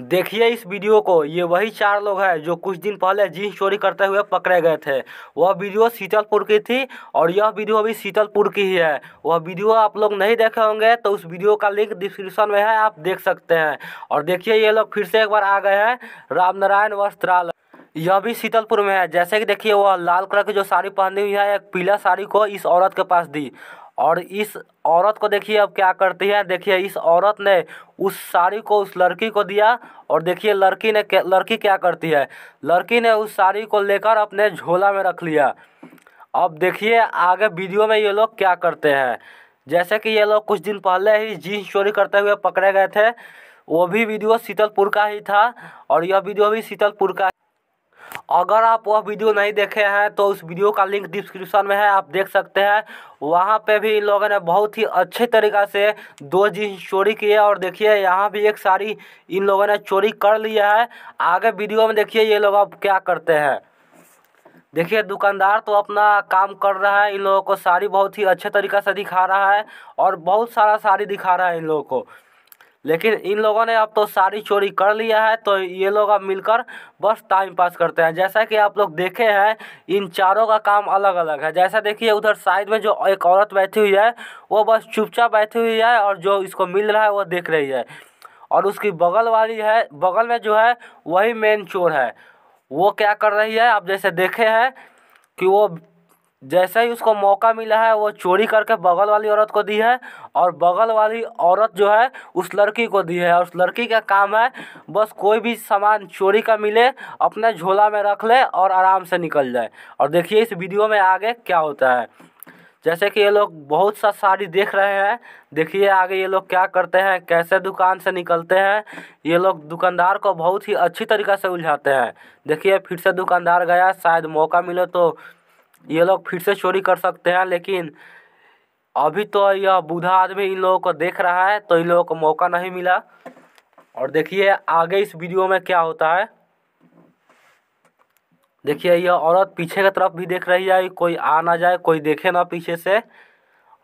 देखिए इस वीडियो को ये वही चार लोग हैं जो कुछ दिन पहले जींस चोरी करते हुए पकड़े गए थे वह वीडियो शीतलपुर की थी और यह वीडियो अभी शीतलपुर की ही है वह वीडियो आप लोग नहीं देखे होंगे तो उस वीडियो का लिंक डिस्क्रिप्शन में है आप देख सकते हैं और देखिए ये लोग फिर से एक बार आ गए हैं रामनारायण वस्त्रालय यह भी शीतलपुर में है जैसे कि देखिए वह लाल कलर की जो साड़ी पहनी हुई है एक पीला साड़ी को इस औरत के पास दी और इस औरत को देखिए अब क्या करती है देखिए इस औरत ने उस साड़ी को उस लड़की को दिया और देखिए लड़की ने लड़की क्या करती है लड़की ने उस साड़ी को लेकर अपने झोला में रख लिया अब देखिए आगे वीडियो में ये लोग क्या करते हैं जैसे कि ये लोग कुछ दिन पहले ही जींस चोरी करते हुए पकड़े गए थे वो भी वीडियो शीतलपुर का ही था और यह वीडियो भी शीतलपुर का अगर आप वह वीडियो नहीं देखे हैं तो उस वीडियो का लिंक डिस्क्रिप्शन में है आप देख सकते हैं वहाँ पे भी इन लोगों ने बहुत ही अच्छे तरीका से दो जींस चोरी किए और देखिए यहाँ भी एक साड़ी इन लोगों ने चोरी कर लिया है आगे वीडियो में देखिए ये लोग अब क्या करते हैं देखिए दुकानदार तो अपना काम कर रहा है इन लोगों को साड़ी बहुत ही अच्छे तरीका से दिखा रहा है और बहुत सारा साड़ी दिखा रहा है इन लोगों को लेकिन इन लोगों ने अब तो सारी चोरी कर लिया है तो ये लोग अब मिलकर बस टाइम पास करते हैं जैसा कि आप लोग देखे हैं इन चारों का काम अलग अलग है जैसा देखिए उधर साइड में जो एक औरत बैठी हुई है वो बस चुपचाप बैठी हुई है और जो इसको मिल रहा है वो देख रही है और उसकी बगल वाली है बगल में जो है वही मेन चोर है वो क्या कर रही है आप जैसे देखे हैं कि वो जैसे ही उसको मौका मिला है वो चोरी करके बगल वाली औरत को दी है और बगल वाली औरत जो है उस लड़की को दी है और उस लड़की का काम है बस कोई भी सामान चोरी का मिले अपने झोला में रख ले और आराम से निकल जाए और देखिए इस वीडियो में आगे क्या होता है जैसे कि ये लोग बहुत सा साड़ी देख रहे हैं देखिए आगे ये लोग क्या करते हैं कैसे दुकान से निकलते हैं ये लोग दुकानदार को बहुत ही अच्छी तरीक़ा से उलझाते हैं देखिए फिर से दुकानदार गया शायद मौका मिले तो ये लोग फिर से चोरी कर सकते हैं लेकिन अभी तो यह बूढ़ा आदमी इन लोगों को देख रहा है तो इन लोगों को मौका नहीं मिला और देखिए आगे इस वीडियो में क्या होता है देखिए यह औरत पीछे की तरफ भी देख रही है कोई आ ना जाए कोई देखे ना पीछे से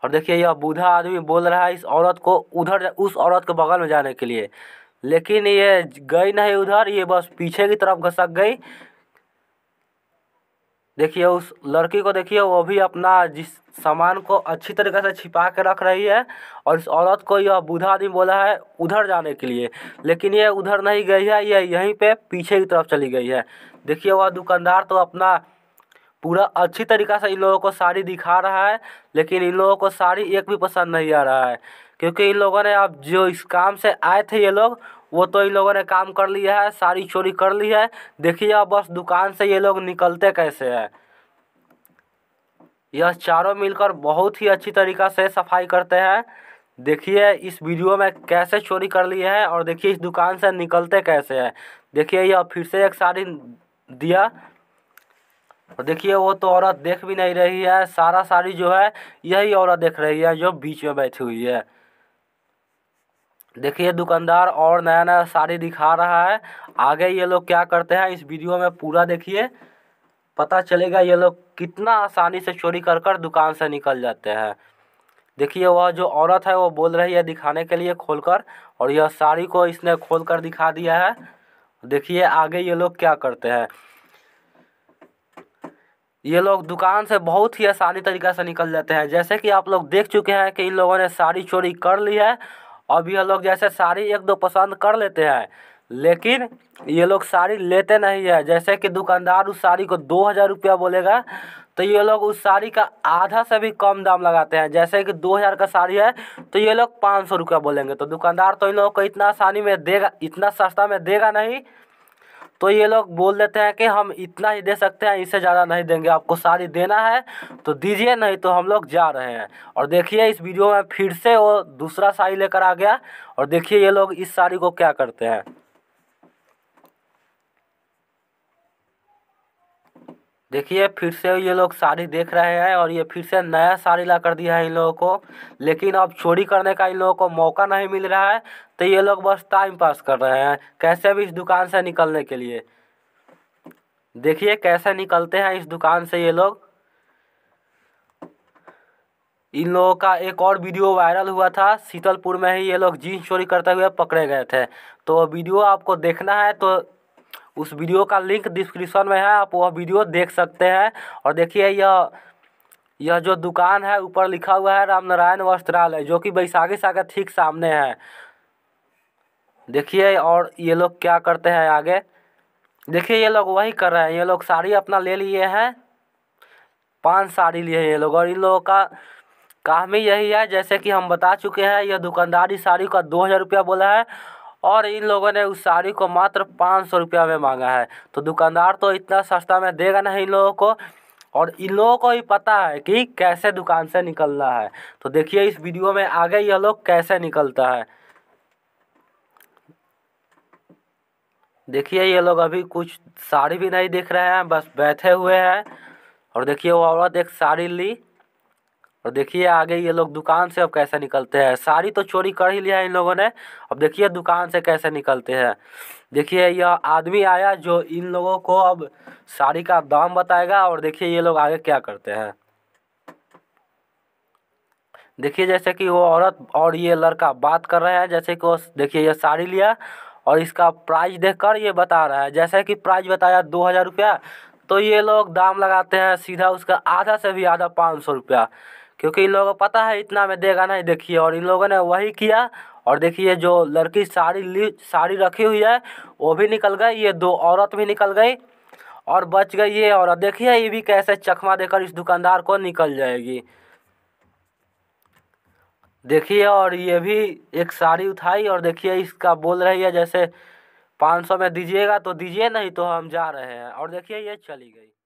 और देखिए यह बूढ़ा आदमी बोल रहा है इस औरत को उधर उस औरत के बगल में जाने के लिए लेकिन ये गई नहीं उधर ये बस पीछे की तरफ घसक गई देखिए उस लड़की को देखिए वो भी अपना जिस सामान को अच्छी तरीके से छिपा के रख रही है और इस औरत को यह बूढ़ा आदमी बोला है उधर जाने के लिए लेकिन ये उधर नहीं गई है ये यहीं पे पीछे की तरफ चली गई है देखिए वह दुकानदार तो अपना पूरा अच्छी तरीक़ा से इन लोगों को साड़ी दिखा रहा है लेकिन इन लोगों को साड़ी एक भी पसंद नहीं आ रहा है क्योंकि इन लोगों ने अब जो इस काम से आए थे ये लोग वो तो इन लोगों ने काम कर लिया है सारी चोरी कर ली है देखिए अब बस दुकान से ये लोग निकलते कैसे हैं यह चारों मिलकर बहुत ही अच्छी तरीका से सफाई करते हैं देखिए इस वीडियो में कैसे चोरी कर लिए हैं और देखिए इस दुकान से निकलते कैसे हैं देखिए यह फिर से एक साड़ी दिया और देखिए वो तो औरत देख भी नहीं रही है सारा साड़ी जो है यही औरत देख रही है जो बीच में बैठी हुई है देखिए दुकानदार और नया नया साड़ी दिखा रहा है आगे ये लोग क्या करते हैं इस वीडियो में पूरा देखिए पता चलेगा ये लोग कितना आसानी से चोरी कर कर दुकान से निकल जाते हैं देखिए वह जो औरत है वो बोल रही है दिखाने के लिए खोलकर और यह साड़ी को इसने खोलकर दिखा दिया है देखिए आगे ये लोग क्या करते हैं ये लोग दुकान से बहुत ही आसानी तरीका से निकल जाते हैं जैसे कि आप लोग देख चुके हैं कि इन लोगों ने साड़ी चोरी कर ली है अब ये लोग जैसे साड़ी एक दो पसंद कर लेते हैं लेकिन ये लोग साड़ी लेते नहीं है जैसे कि दुकानदार उस साड़ी को दो हज़ार रुपया बोलेगा तो ये लोग उस साड़ी का आधा से भी कम दाम लगाते हैं जैसे कि दो हज़ार का साड़ी है तो ये लोग पाँच सौ रुपया बोलेंगे तो दुकानदार तो इन लोगों को इतना आसानी में देगा इतना सस्ता में देगा नहीं तो ये लोग बोल देते हैं कि हम इतना ही दे सकते हैं इससे ज़्यादा नहीं देंगे आपको साड़ी देना है तो दीजिए नहीं तो हम लोग जा रहे हैं और देखिए इस वीडियो में फिर से वो दूसरा साड़ी लेकर आ गया और देखिए ये लोग इस साड़ी को क्या करते हैं देखिए फिर से ये लोग साड़ी देख रहे हैं और ये फिर से नया साड़ी ला कर दिया है इन लोगों को लेकिन अब चोरी करने का इन लोगों को मौका नहीं मिल रहा है तो ये लोग बस टाइम पास कर रहे हैं कैसे भी इस दुकान से निकलने के लिए देखिए कैसे निकलते हैं इस दुकान से ये लोग इन लोगों का एक और वीडियो वायरल हुआ था शीतलपुर में ही ये लोग जीन्स चोरी करते हुए पकड़े गए थे तो वीडियो आपको देखना है तो उस वीडियो का लिंक डिस्क्रिप्शन में है आप वह वीडियो देख सकते हैं और देखिए यह यह जो दुकान है ऊपर लिखा हुआ है रामनारायण वस्त्रालय जो कि बैसाखी सागर ठीक सामने है देखिए और ये लोग क्या करते हैं आगे देखिए ये लोग वही कर रहे हैं ये लोग साड़ी अपना ले लिए हैं पांच साड़ी लिए हैं ये लोग और इन लोगों का काम ही यही है जैसे कि हम बता चुके हैं यह दुकानदारी साड़ी का दो हज़ार रुपया बोला है और इन लोगों ने उस साड़ी को मात्र पाँच सौ रुपया में मांगा है तो दुकानदार तो इतना सस्ता में देगा नहीं इन लोगों को और इन लोगों को ही पता है कि कैसे दुकान से निकलना है तो देखिए इस वीडियो में आगे ये लोग कैसे निकलता है देखिए ये लोग अभी कुछ साड़ी भी नहीं देख रहे हैं बस बैठे हुए हैं और देखिए वो औरत एक साड़ी ली और देखिए आगे ये लोग दुकान से अब कैसे निकलते हैं साड़ी तो चोरी कर ही लिया है इन लोगों ने अब देखिए दुकान से कैसे निकलते हैं देखिए यह आदमी आया जो इन लोगों को अब साड़ी का दाम बताएगा और देखिए ये लोग आगे क्या करते हैं देखिए जैसे कि वो औरत और ये लड़का बात कर रहे हैं जैसे कि वो देखिए ये साड़ी लिया और इसका प्राइस देखकर ये बता रहा है जैसे कि प्राइस बताया दो हज़ार रुपया तो ये लोग दाम लगाते हैं सीधा उसका आधा से भी आधा पाँच सौ रुपया क्योंकि इन लोगों को पता है इतना में देगा नहीं देखिए और इन लोगों ने वही किया और देखिए जो लड़की साड़ी ली साड़ी रखी हुई है वो भी निकल गई ये दो औरत भी निकल गई और बच गई ये और देखिए ये भी कैसे चकमा देकर इस दुकानदार को निकल जाएगी देखिए और ये भी एक साड़ी उठाई और देखिए इसका बोल रही है जैसे पाँच सौ में दीजिएगा तो दीजिए नहीं तो हम जा रहे हैं और देखिए ये चली गई